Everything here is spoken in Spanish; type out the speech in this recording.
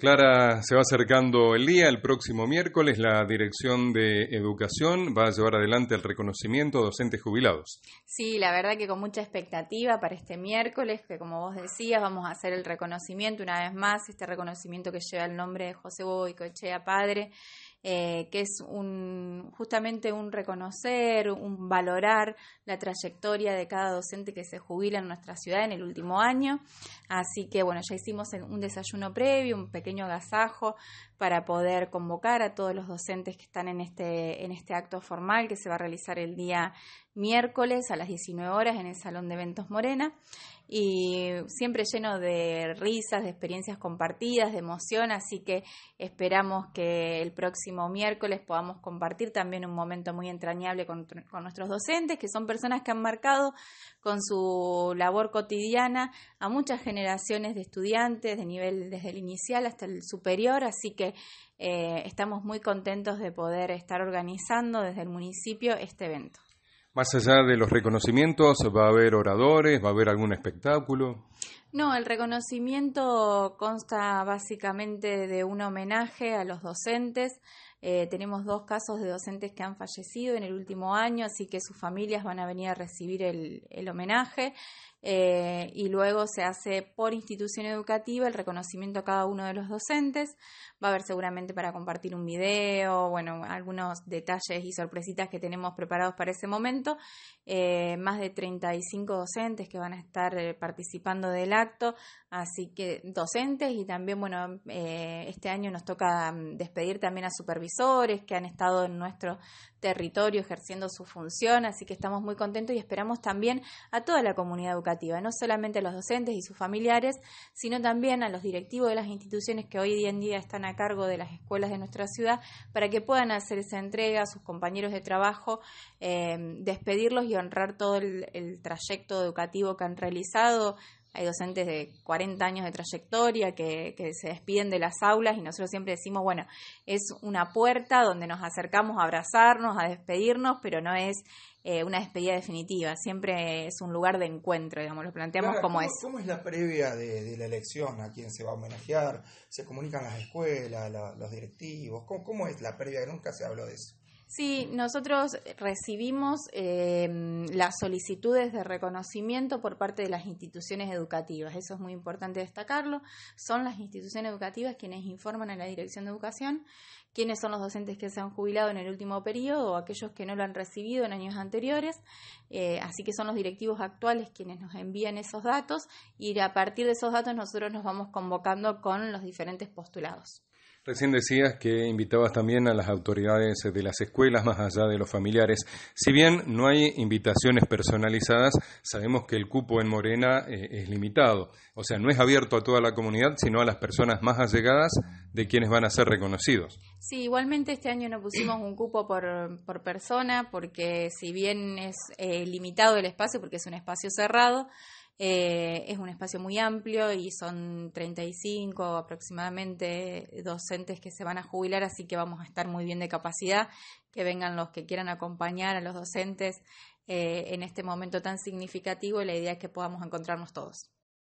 Clara, se va acercando el día, el próximo miércoles la Dirección de Educación va a llevar adelante el reconocimiento a docentes jubilados. Sí, la verdad que con mucha expectativa para este miércoles, que como vos decías, vamos a hacer el reconocimiento una vez más, este reconocimiento que lleva el nombre de José Cochea Padre, eh, que es justamente un reconocer, un valorar la trayectoria de cada docente que se jubila en nuestra ciudad en el último año. Así que bueno, ya hicimos un desayuno previo, un pequeño agasajo para poder convocar a todos los docentes que están en este, en este acto formal que se va a realizar el día miércoles a las 19 horas en el Salón de Eventos Morena y siempre lleno de risas, de experiencias compartidas, de emoción, así que esperamos que el próximo miércoles podamos compartir también un momento muy entrañable con, nuestros docentes, que son personas que han marcado con su labor cotidiana a muchas generaciones de estudiantes, de nivel desde el inicial hasta el superior, así que eh, estamos muy contentos de poder estar organizando desde el municipio este evento. Más allá de los reconocimientos, ¿va a haber oradores? ¿Va a haber algún espectáculo? No, el reconocimiento consta básicamente de un homenaje a los docentes. Eh, tenemos dos casos de docentes que han fallecido en el último año, así que sus familias van a venir a recibir el homenaje. Eh, y luego se hace por institución educativa el reconocimiento a cada uno de los docentes. Va a haber seguramente para compartir un video, bueno, algunos detalles y sorpresitas que tenemos preparados para ese momento. Eh, más de 35 docentes que van a estar eh, participando del acto, así que docentes y también, bueno, este año nos toca mm, despedir también a supervisores que han estado en nuestro territorio ejerciendo su función, así que estamos muy contentos y esperamos también a toda la comunidad educativa, no solamente a los docentes y sus familiares, sino también a los directivos de las instituciones que hoy día en día están a cargo de las escuelas de nuestra ciudad, para que puedan hacer esa entrega a sus compañeros de trabajo, eh, despedirlos y honrar todo el trayecto educativo que han realizado hay docentes de 40 años de trayectoria que, se despiden de las aulas y nosotros siempre decimos, bueno, es una puerta donde nos acercamos a abrazarnos, a despedirnos, pero no es eh, una despedida definitiva, siempre es un lugar de encuentro, digamos, lo planteamos como ¿cómo, es. ¿Cómo es la previa de, la elección? ¿A quién se va a homenajear? ¿Se comunican las escuelas, los directivos? ¿Cómo, ¿Cómo es la previa? Nunca se habló de eso. Sí, nosotros recibimos em, las solicitudes de reconocimiento por parte de las instituciones educativas. Eso es muy importante destacarlo. Son las instituciones educativas quienes informan a la Dirección de Educación quiénes son los docentes que se han jubilado en el último periodo o aquellos que no lo han recibido en años anteriores. Eh, así que son los directivos actuales quienes nos envían esos datos y a partir de esos datos nosotros nos vamos convocando con los diferentes postulados. Recién decías que invitabas también a las autoridades de las escuelas, más allá de los familiares. Si bien no hay invitaciones personalizadas, sabemos que el cupo en Morena eh, es limitado. O sea, no es abierto a toda la comunidad, sino a las personas más allegadas de quienes van a ser reconocidos. Sí, igualmente este año no pusimos un cupo por, persona, porque si bien es eh, limitado el espacio, porque es un espacio cerrado, eh, es un espacio muy amplio y son 35 aproximadamente docentes que se van a jubilar, así que vamos a estar muy bien de capacidad, que vengan los que quieran acompañar a los docentes eh, en este momento tan significativo y la idea es que podamos encontrarnos todos.